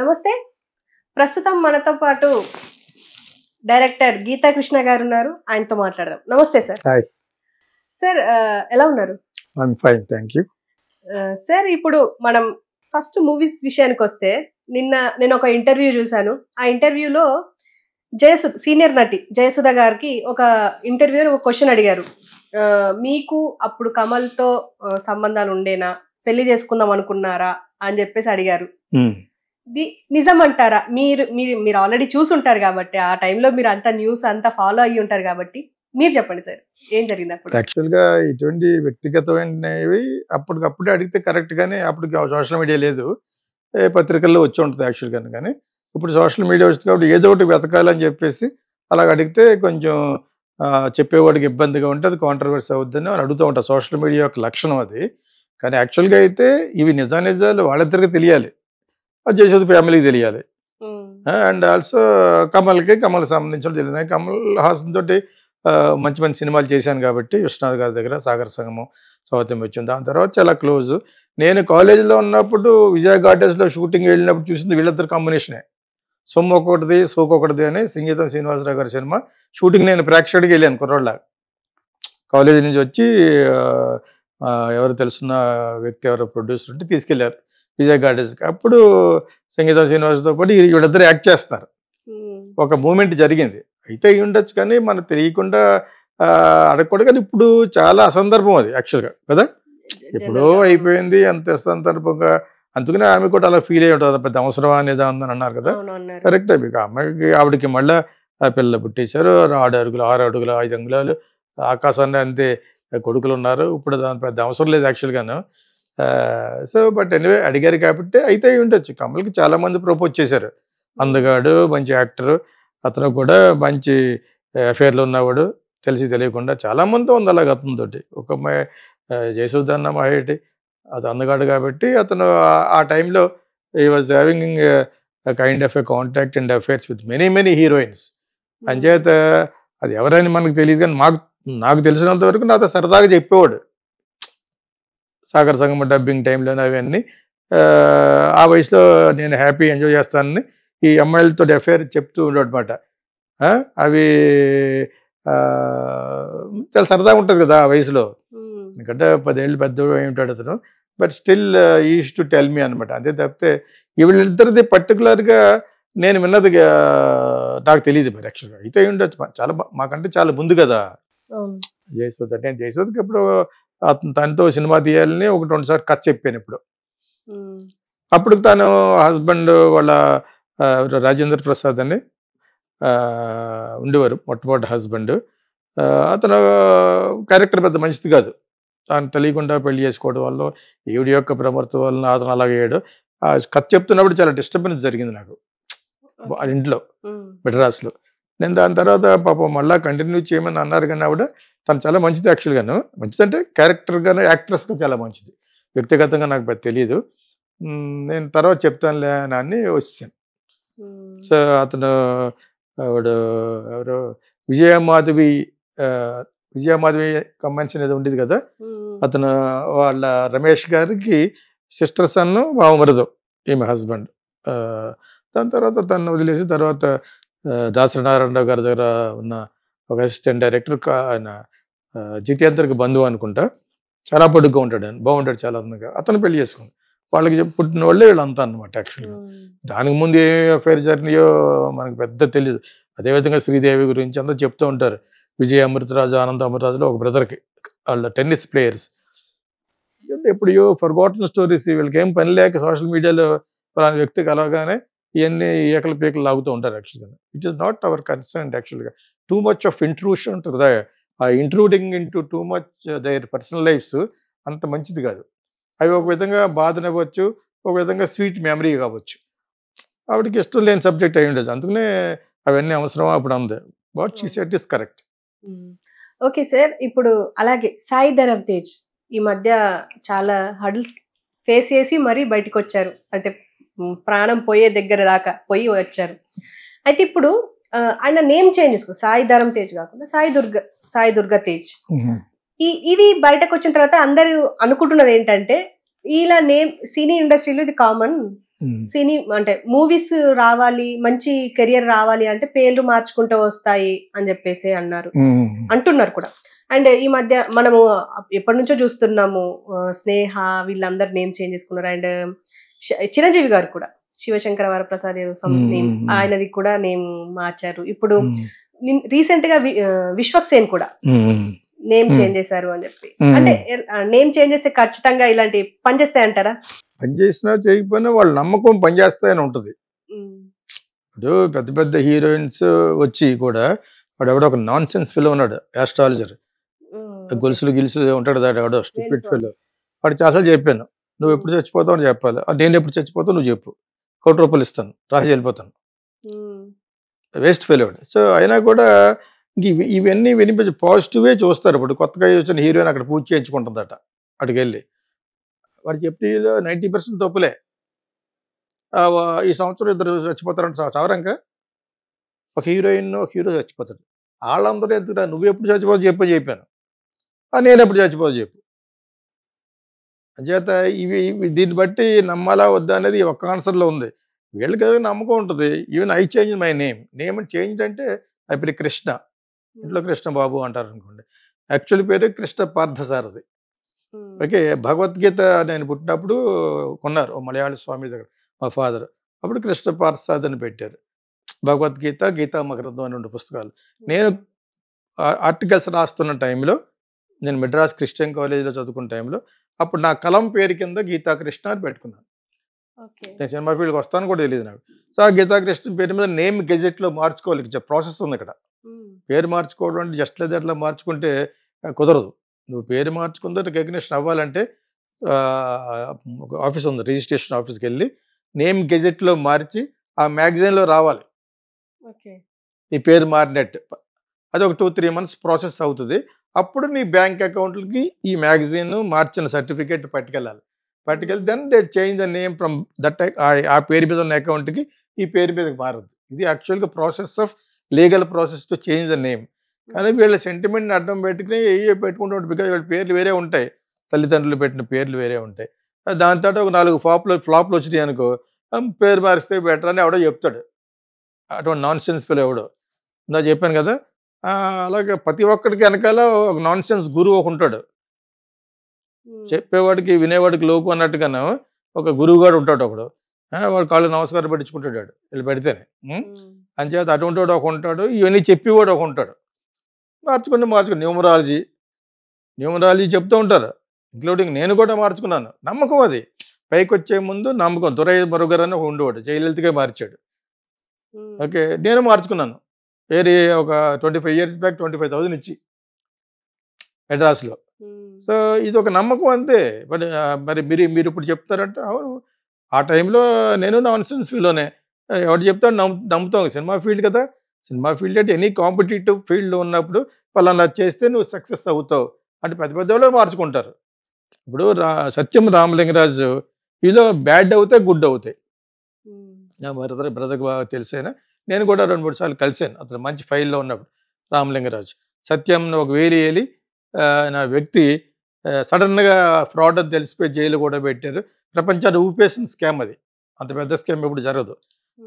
నమస్తే ప్రస్తుతం మనతో పాటు డైరెక్టర్ గీతా కృష్ణ గారు ఉన్నారు ఆయనతో మాట్లాడదాం నమస్తే సార్ సార్ ఎలా ఉన్నారు సార్ ఇప్పుడు మనం ఫస్ట్ మూవీస్ విషయానికి వస్తే నిన్న నేను ఒక ఇంటర్వ్యూ చూశాను ఆ ఇంటర్వ్యూలో జయసు సీనియర్ నటి జయసుధ గారికి ఒక ఇంటర్వ్యూ ఒక క్వశ్చన్ అడిగారు మీకు అప్పుడు కమల్తో సంబంధాలు ఉండేనా పెళ్లి చేసుకుందాం అనుకున్నారా అని చెప్పేసి అడిగారు hmm. ది నిజం అంటారా మీరు మీరు మీరు ఆల్రెడీ చూసుంటారు కాబట్టి ఆ టైంలో మీరు అంత న్యూస్ అంతా ఫాలో అయ్యి ఉంటారు కాబట్టి మీరు చెప్పండి సార్ ఏం జరిగింది అప్పుడు యాక్చువల్గా ఇటువంటి వ్యక్తిగతమైనవి అప్పటికప్పుడే అడిగితే కరెక్ట్గానే అప్పుడు సోషల్ మీడియా లేదు పత్రికల్లో వచ్చి ఉంటుంది యాక్చువల్గా కానీ ఇప్పుడు సోషల్ మీడియా వస్తుంది కాబట్టి ఏదో ఒకటి వెతకాలని చెప్పేసి అలాగ అడిగితే కొంచెం చెప్పేవాడికి ఇబ్బందిగా ఉంటుంది అది కాంట్రవర్సీ అవుద్దని అని అడుగుతూ ఉంటారు సోషల్ మీడియా యొక్క లక్షణం అది కానీ యాక్చువల్గా అయితే ఇవి నిజానిజాలు వాళ్ళిద్దరికీ తెలియాలి అది చేసేది ఫ్యామిలీకి తెలియాలి అండ్ ఆల్సో కమల్కి కమల్ సంబంధించిన తెలియదు కమల్ హాసన్ తోటి మంచి మంచి సినిమాలు చేశాను కాబట్టి విశ్వనాథ్ గారి దగ్గర సాగర్ సంగమం సౌత్యం వచ్చింది దాని తర్వాత చాలా క్లోజ్ నేను కాలేజీలో ఉన్నప్పుడు విజయ గార్డెన్స్లో షూటింగ్ వెళ్ళినప్పుడు చూసింది వీళ్ళిద్దరు కాంబినేషనే సొమ్ము ఒకటిది సోకు ఒకటిది అని సంగీతం శ్రీనివాసరావు గారి సినిమా షూటింగ్ నేను ప్రేక్షకుడికి వెళ్ళాను కుర్రోళ్ళ కాలేజీ నుంచి వచ్చి ఎవరు తెలుసున్న వ్యక్తి ఎవరు ప్రొడ్యూసర్ ఉంటే తీసుకెళ్లారు విజయ్ గార్డెన్స్ అప్పుడు సంగీత శ్రీనివాసతో పాటు వీళ్ళిద్దరు యాక్ట్ చేస్తారు ఒక మూమెంట్ జరిగింది అయితే అయి ఉండొచ్చు కానీ మనకు తెలియకుండా అడగకూడదు కానీ ఇప్పుడు చాలా అసందర్భం అది యాక్చువల్గా కదా ఎప్పుడో అయిపోయింది అంత అసందర్భంగా అందుకనే ఆమె కూడా అలా ఫీల్ అయ్యి ఉంటుంది పెద్ద అవసరం అనేది ఉందని అన్నారు కదా కరెక్ట్ మీకు అమ్మాయికి ఆవిడకి మళ్ళీ పిల్లలు పుట్టేశారు ఆడు అడుగులు ఆరు అడుగులు ఐదు అంగుళాలు ఆకాశాన్ని అంతే కొడుకులు ఉన్నారు ఇప్పుడు దాని పెద్ద అవసరం లేదు యాక్చువల్గాను సో బట్ ఎనివే అడిగారు కాబట్టి అయితే ఉండొచ్చు కమల్కి చాలామంది ప్రపోజ్ చేశారు అందగాడు మంచి యాక్టర్ అతను కూడా మంచి అఫేర్లు ఉన్నవాడు తెలిసి తెలియకుండా చాలామందితో ఉంది అలాగ అతనితోటి ఒక జయసుద్దన్న మహేటి అతను అందగాడు కాబట్టి అతను ఆ టైంలో ఈ was having kind of a contact and affairs with many many heroines అంచేత అది ఎవరైనా మనకు తెలియదు కానీ మాకు నాకు తెలిసినంత వరకు నాతో సరదాగా చెప్పేవాడు సాగర్ సంగమ డబ్బింగ్ టైంలో అవన్నీ ఆ వయసులో నేను హ్యాపీ ఎంజాయ్ చేస్తానని ఈ అమ్మాయిలతో ఎఫ్ఐఆర్ చెప్తూ ఉండమాట అవి చాలా సరదా ఉంటుంది కదా ఆ వయసులో ఎందుకంటే పదేళ్ళు పెద్ద ఉంటాడు అతను but still is to tell me అనమాట అంతే తప్పితే వీళ్ళిద్దరిది పర్టికులర్గా నేను విన్నది నాకు తెలియదు మరి యాక్చువల్గా అయితే ఉండొచ్చు చాలా మాకంటే చాలా ముందు కదా జయసోద్ అంటే జయసోద్కి ఇప్పుడు తనతో సినిమా తీయాలని ఒకటి సార్లు కథ చెప్పాను ఇప్పుడు అప్పుడు తను హస్బెండ్ వాళ్ళ రాజేంద్ర ప్రసాద్ అని ఉండేవారు మొట్టమొదటి హస్బెండ్ అతను క్యారెక్టర్ పెద్ద మంచిది కాదు తాను తెలియకుండా పెళ్లి చేసుకోవడం వల్ల ఈవిడి యొక్క ప్రవర్తన వలన అతను అలాగే అయ్యాడు కథ చెప్తున్నప్పుడు చాలా డిస్టర్బెన్స్ జరిగింది నాకు వాళ్ళ ఇంట్లో మెడ్రాస్లో నేను దాని తర్వాత పాపం మళ్ళీ కంటిన్యూ చేయమని అన్నారు కానీ ఆవిడ తను చాలా మంచిది యాక్చువల్గాను మంచిదంటే క్యారెక్టర్గాను యాక్ట్రెస్గా చాలా మంచిది వ్యక్తిగతంగా నాకు తెలియదు నేను తర్వాత చెప్తానులే అని వచ్చాను సో అతను ఆవిడు ఎవరు విజయమాధవి విజయమాధవి కన్వెన్షన్ ఏదో ఉండేది కదా అతను వాళ్ళ రమేష్ గారికి సిస్టర్ సన్ను మామమరదు ఈమె హస్బెండ్ దాని తర్వాత తను వదిలేసి తర్వాత దాసరి నారాయణరావు గారి దగ్గర ఉన్న ఒక అసిస్టెంట్ డైరెక్టర్ ఆయన జితేందర్కి బంధువు అనుకుంటా చాలా పడుగ్గా ఉంటాడు ఆయన బాగుంటాడు చాలా అందంగా అతను పెళ్లి చేసుకుంది వాళ్ళకి చెప్పి పుట్టిన వాళ్ళే వీళ్ళంతా అనమాట యాక్చువల్గా దానికి ముందు ఏ అఫేర్ జరిగినాయో మనకు పెద్ద తెలియదు అదేవిధంగా శ్రీదేవి గురించి అంతా చెప్తూ ఉంటారు విజయ అమృతరాజు ఆనంద అమృతరాజులో ఒక బ్రదర్కి వాళ్ళ టెన్నిస్ ప్లేయర్స్ ఎప్పుడు ఫర్ గోటన్ స్టోరీస్ వీళ్ళకి ఏం పని లేక సోషల్ మీడియాలో ఫలానా వ్యక్తికి కలవగానే ఇవన్నీ ఏకల పీకలు లాగుతూ ఉంటారు యాక్చువల్గా it is not our concern యాక్చువల్గా టూ మచ్ ఆఫ్ ఇంట్రూషన్ ఉంటుంది ఆ intruding into too much their personal lives అంత మంచిది కాదు అవి ఒక విధంగా అవ్వచ్చు ఒక విధంగా స్వీట్ మెమరీ కావచ్చు ఆవిడకి ఇష్టం లేని సబ్జెక్ట్ అయి ఉండదు అందుకనే అవన్నీ అవసరమా అప్పుడు అంది what she said is correct okay sir ఇప్పుడు అలాగే సాయి ధరమ్ తేజ్ ఈ మధ్య చాలా హడల్స్ ఫేస్ చేసి మరీ బయటకు వచ్చారు అంటే ప్రాణం పోయే దగ్గర దాకా పోయి వచ్చారు అయితే ఇప్పుడు ఆయన నేమ్ చేంజ్ చేసుకో సాయి ధరం తేజ్ కాకుండా సాయి దుర్గ సాయి దుర్గ తేజ్ ఈ ఇది బయటకు వచ్చిన తర్వాత అందరూ అనుకుంటున్నది ఏంటంటే ఇలా నేమ్ సినీ ఇండస్ట్రీలో ఇది కామన్ సినీ అంటే మూవీస్ రావాలి మంచి కెరియర్ రావాలి అంటే పేర్లు మార్చుకుంటూ వస్తాయి అని చెప్పేసి అన్నారు అంటున్నారు కూడా అండ్ ఈ మధ్య మనము ఎప్పటి నుంచో చూస్తున్నాము స్నేహ వీళ్ళందరూ నేమ్ చేంజ్ చేసుకున్నారు అండ్ చిరంజీవి గారు కూడా శివశంకర వరప్రసాద్ ఆయనది కూడా నేమ్ మార్చారు ఇప్పుడు రీసెంట్ గా విశ్వక్సేన్ కూడా నేమ్ చేంజ్ చేశారు అని చెప్పి అంటే నేమ్ చేంజ్ చేస్తే ఖచ్చితంగా ఇలాంటి పనిచేస్తాయి అంటారా పనిచేసినా చేయకపోయినా వాళ్ళ నమ్మకం పనిచేస్తాయని ఉంటుంది ఇప్పుడు పెద్ద పెద్ద హీరోయిన్స్ వచ్చి కూడా వాడు ఎవడో ఒక నాన్ సెన్స్ ఫిల్ ఉన్నాడు యాస్ట్రాలజర్ గొలుసులు గిలుసులు ఉంటాడు దాడు ఎవడో స్టూపిడ్ ఫిల్ వాడు చాలా చెప్పాను నువ్వు ఎప్పుడు చచ్చిపోతావు అని చెప్పాలి నేను ఎప్పుడు చచ్చిపోతావు నువ్వు చెప్పు కోటి రూపాయలు ఇస్తాను రాసి వెళ్ళిపోతాను వేస్ట్ అవ్వండి సో అయినా కూడా ఇవన్నీ వినిపించి పాజిటివే చూస్తారు ఇప్పుడు కొత్తగా వచ్చిన హీరోయిన్ అక్కడ పూజ చేయించుకుంటుందట అక్కడికి వెళ్ళి వాడు చెప్పి నైంటీ పర్సెంట్ తప్పులే ఈ సంవత్సరం ఇద్దరు చచ్చిపోతారంట చవరంగా ఒక హీరోయిన్ ఒక హీరో చచ్చిపోతాడు వాళ్ళందరూ ఎదురు నువ్వు ఎప్పుడు చచ్చిపోదు చెప్పని చెప్పాను నేను ఎప్పుడు చచ్చిపోదు చెప్పు అంచేత ఇవి దీన్ని బట్టి నమ్మాలా వద్దా అనేది ఒక ఆన్సర్లో ఉంది వీళ్ళకి ఏదో నమ్మకం ఉంటుంది even I change my name name change అంటే నా పేరు కృష్ణ ఇంట్లో కృష్ణ బాబు అంటారు అనుకోండి యాక్చువల్ పేరు కృష్ణ పార్థసారథి ఓకే భగవద్గీత నేను పుట్టినప్పుడు కొన్నారు మలయాళ స్వామి దగ్గర మా ఫాదర్ అప్పుడు కృష్ణ పార్థసారథి అని పెట్టారు భగవద్గీత గీతా మగ్రంథం అని రెండు పుస్తకాలు నేను ఆర్టికల్స్ రాస్తున్న టైంలో నేను మెడ్రాస్ క్రిస్టియన్ కాలేజీలో చదువుకున్న టైంలో అప్పుడు నా కలం పేరు కింద గీతాకృష్ణ అని పెట్టుకున్నాను నేను సినిమా ఫీల్డ్కి వస్తాను కూడా తెలియదు నాకు సో ఆ గీతాకృష్ణ పేరు మీద నేమ్ గెజెట్లో మార్చుకోవాలి ప్రాసెస్ ఉంది ఇక్కడ పేరు మార్చుకోవడం అంటే జస్ట్ లెదర్లో అట్లా మార్చుకుంటే కుదరదు నువ్వు పేరు మార్చుకుందో రికగ్నేషన్ అవ్వాలంటే ఆఫీస్ ఉంది రిజిస్ట్రేషన్ ఆఫీస్కి వెళ్ళి నేమ్ గెజెట్లో మార్చి ఆ మ్యాగజైన్లో రావాలి ఈ పేరు మారినట్టు అది ఒక టూ త్రీ మంత్స్ ప్రాసెస్ అవుతుంది అప్పుడు నీ బ్యాంక్ అకౌంట్కి ఈ మ్యాగజైన్ మార్చిన సర్టిఫికేట్ పట్టుకెళ్ళాలి పట్టుకెళ్ళి then they change the name from that ఆ పేరు మీద ఉన్న అకౌంట్కి ఈ పేరు మీదకి మారుద్ది ఇది యాక్చువల్గా process of legal process to change the name కానీ వీళ్ళ సెంటిమెంట్ని అడ్డం పెట్టుకుని ఏ ఉంటుంది బికాజ్ వీళ్ళ పేర్లు వేరే ఉంటాయి తల్లిదండ్రులు పెట్టిన పేర్లు వేరే ఉంటాయి దాని తర్వాత ఒక నాలుగు ఫ్లాప్లు ఫ్లాప్లు వచ్చినాయి అనుకో పేరు మారిస్తే బెటర్ అని ఎవడో చెప్తాడు అటువంటి నాన్ సెన్స్ఫుల్ ఎవడో నా చెప్పాను కదా అలాగే ప్రతి ఒక్కడికి వెనకాల ఒక నాన్ సెన్స్ గురువు ఒక ఉంటాడు చెప్పేవాడికి వినేవాడికి లోకు అన్నట్టుగానే ఒక గురువు గారు ఉంటాడు ఒకడు వాడు కాళ్ళు నమస్కారం పెట్టించుకుంటాడు వీళ్ళు పెడితేనే అంచేత అటువంటి వాడు ఒక ఉంటాడు ఇవన్నీ చెప్పేవాడు ఒక ఉంటాడు మార్చుకుంటే మార్చుకుని న్యూమరాలజీ న్యూమరాలజీ చెప్తూ ఉంటారు ఇంక్లూడింగ్ నేను కూడా మార్చుకున్నాను నమ్మకం అది పైకి వచ్చే ముందు నమ్మకం దురై మరుగర్ ఒక ఉండేవాడు జయలలితగా మార్చాడు ఓకే నేను మార్చుకున్నాను వేరే ఒక twenty five years back twenty five thousand ఇచ్చి మెడ్రాస్లో hmm. సో ఇది ఒక నమ్మకం అంతే బట్ మరి మీరు మీరు ఇప్పుడు చెప్తారంటే అవును ఆ టైంలో నేను నాన్ సెన్స్ ఫీల్లోనే ఎవరు చెప్తాడు నమ్ము నమ్ముతాం సినిమా ఫీల్డ్ కదా సినిమా ఫీల్డ్ అంటే ఎనీ కాంపిటేటివ్ ఫీల్డ్లో ఉన్నప్పుడు పలానా చేస్తే నువ్వు సక్సెస్ అవుతావు అంటే పెద్ద పెద్ద వాళ్ళు మార్చుకుంటారు ఇప్పుడు రా సత్యం రామలింగరాజు ఇదో బ్యాడ్ అవుతాయి గుడ్ అవుతాయి hmm. నా బ్రదర్ బ్రదర్కి బాగా తెలిసైనా నేను కూడా రెండు మూడు సార్లు కలిశాను అతను మంచి ఫైల్లో ఉన్నప్పుడు రామలింగరాజు సత్యం ఒక వేలి ఏలి నా వ్యక్తి సడన్గా ఫ్రాడ్ అని తెలిసిపోయి జైలు కూడా పెట్టారు ప్రపంచాన్ని ఊపేసిన స్కామ్ అది అంత పెద్ద స్కామ్ ఎప్పుడు జరగదు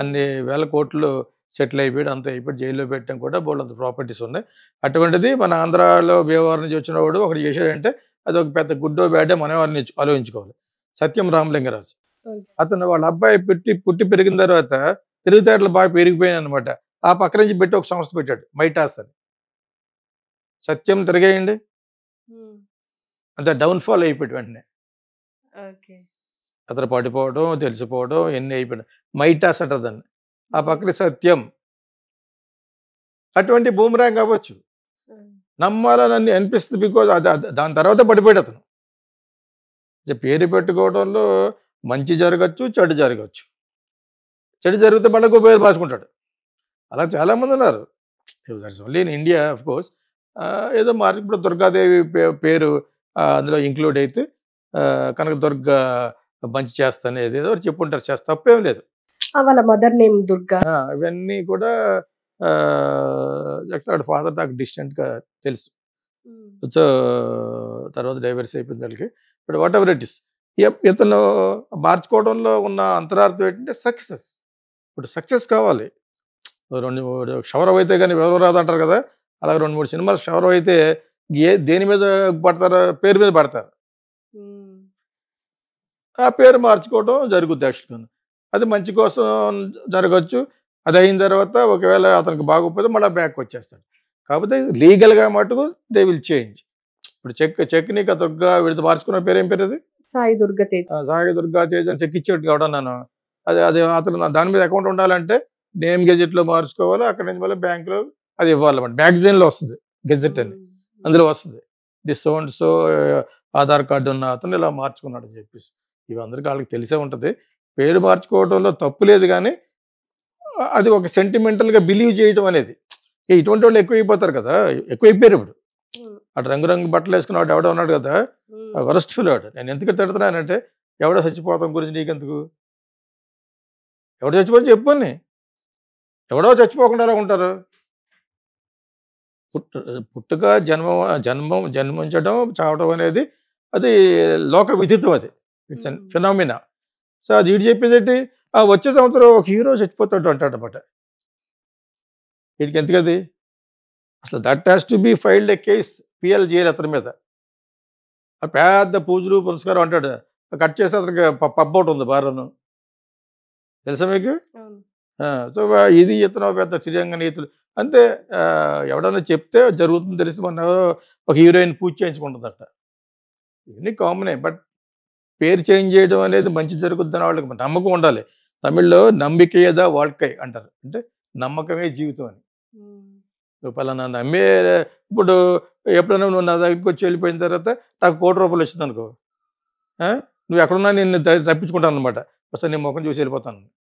అన్ని వేల కోట్లు సెటిల్ అయిపోయాడు అంత అయిపోయి జైల్లో పెట్టడం కూడా బోల్డ్ అంత ప్రాపర్టీస్ ఉన్నాయి అటువంటిది మన ఆంధ్రాలో భీమవరం నుంచి వాడు ఒకటి చేశాడంటే అది ఒక పెద్ద గుడ్డో బ్యాడే మనవారిని వారిని ఆలోచించుకోవాలి సత్యం రామలింగరాజు అతను వాళ్ళ అబ్బాయి పుట్టి పుట్టి పెరిగిన తర్వాత తెలుగుతేటలు బాగా పెరిగిపోయాయి అనమాట ఆ పక్క నుంచి పెట్టి ఒక సంస్థ పెట్టాడు మైటాస్ అని సత్యం తిరిగేయండి అంత డౌన్ఫాల్ అయిపోయాడు వెంటనే అతను పడిపోవడం తెలిసిపోవడం ఎన్ని అయిపోయిన మైటాస్ అంటదాన్ని ఆ పక్కన సత్యం అటువంటి ర్యాంక్ అవ్వచ్చు నమ్మాలని అనిపిస్తుంది బికాజ్ దాని తర్వాత పడిపోయాడు అతను పేరు పెట్టుకోవడంలో మంచి జరగచ్చు చెడు జరగచ్చు చెడు జరిగితే పండుగ ఉపయోగ పాచుకుంటాడు అలా చాలామంది ఉన్నారు only in India of course ఏదో మార్చి ఇప్పుడు దుర్గాదేవి పేరు అందులో ఇంక్లూడ్ అయితే కనుక దుర్గా మంచి అనేది ఏదో చెప్పుంటారు చేస్తా తప్పేం లేదు వాళ్ళ మదర్ నేమ్ దుర్గా ఇవన్నీ కూడా వాడి ఫాదర్ నాకు డిస్టెంట్గా తెలుసు సో తర్వాత డైవర్స్ అయిపోయింది వాళ్ళకి but whatever it is ఇతను మార్చుకోవడంలో ఉన్న అంతరార్థం ఏంటంటే సక్సెస్ ఇప్పుడు సక్సెస్ కావాలి రెండు మూడు షవరవ్ అయితే కానీ ఎవరు అంటారు కదా అలాగే రెండు మూడు సినిమాలు షవరవ్ అయితే ఏ దేని మీద పడతారు పేరు మీద పడతారు ఆ పేరు మార్చుకోవడం జరుగుద్ది యాక్చువల్గా అది మంచి కోసం జరగచ్చు అది అయిన తర్వాత ఒకవేళ అతనికి బాగోకపోతే మళ్ళీ బ్యాక్ వచ్చేస్తాడు కాకపోతే లీగల్గా మటుకు దే విల్ చేంజ్ ఇప్పుడు చెక్ చెక్ని దుర్గా విడిది మార్చుకున్న పేరు ఏం పేరు అది సాయి దుర్గా తేజ్ సాయి దుర్గా తేజ్ అని చెక్ ఇచ్చేట్టు కావడం నేను అది అది అతను దాని మీద అకౌంట్ ఉండాలంటే నేమ్ గెజెట్లో మార్చుకోవాలి అక్కడ నుంచి మళ్ళీ బ్యాంకులో అది ఇవ్వాలన్నమాట మ్యాగజైన్లో వస్తుంది గెజెట్ అని hmm. అందులో వస్తుంది the so and so Aadhaar card ఉన్న అతను ఇలా మార్చుకున్నాడు అని చెప్పేసి ఇవి అందరికీ వాళ్ళకి తెలిసే ఉంటుంది పేరు మార్చుకోవడంలో తప్పు లేదు కానీ అది ఒక సెంటిమెంటల్గా బిలీవ్ చేయడం అనేది ఇటువంటి వాళ్ళు ఎక్కువైపోతారు కదా ఎక్కువైపోయారు ఇప్పుడు hmm. అటు రంగురంగు బట్టలు వేసుకున్న వాడు ఎవడో ఉన్నాడు కదా hmm. వరస్ట్ ఫీల్ నేను ఎందుకు తిడుతున్నానంటే ఎవడో చచ్చిపోతాం గురించి నీకెందుకు ఎవడు చచ్చిపోయి చెప్పుకొని ఎవడో చచ్చిపోకుండా ఎలా ఉంటారు పుట్టు పుట్టుక జన్మ జన్మం జన్మించడం చావడం అనేది అది లోక విధిత్వం అది ఇట్స్ అన్ ఫినామినా సో అది వీడు చెప్పేది ఏంటి ఆ వచ్చే సంవత్సరం ఒక హీరో చచ్చిపోతాడు అంటాడు అనమాట వీడికి అది అసలు that has to be filed a case PL అతని మీద పెద్ద పూజలు పురస్కారం అంటాడు కట్ చేసి అతనికి పబ్బ ఒకటి ఉంది బారను తెలుసా మీకు సో ఇది ఇతను పెద్ద శ్రీరంగ నీతులు అంతే ఎవడన్నా చెప్తే జరుగుతుంది తెలిసి మన ఒక హీరోయిన్ పూజ చేయించుకుంటుందట ఇవన్నీ కామనే బట్ పేరు చేంజ్ చేయడం అనేది మంచి జరుగుతుందని వాళ్ళకి నమ్మకం ఉండాలి తమిళ్లో నమ్మికేదా వాళ్ళకై అంటారు అంటే నమ్మకమే జీవితం అని నువ్వు పలానా నమ్మే ఇప్పుడు ఎప్పుడైనా నువ్వు నా దగ్గరికి వచ్చి వెళ్ళిపోయిన తర్వాత నాకు కోటి రూపాయలు వచ్చింది అనుకో నువ్వు ఎక్కడున్నా నేను తప్పించుకుంటాను అనమాట అసలు నేను ముఖం చూసి వెళ్ళిపోతాను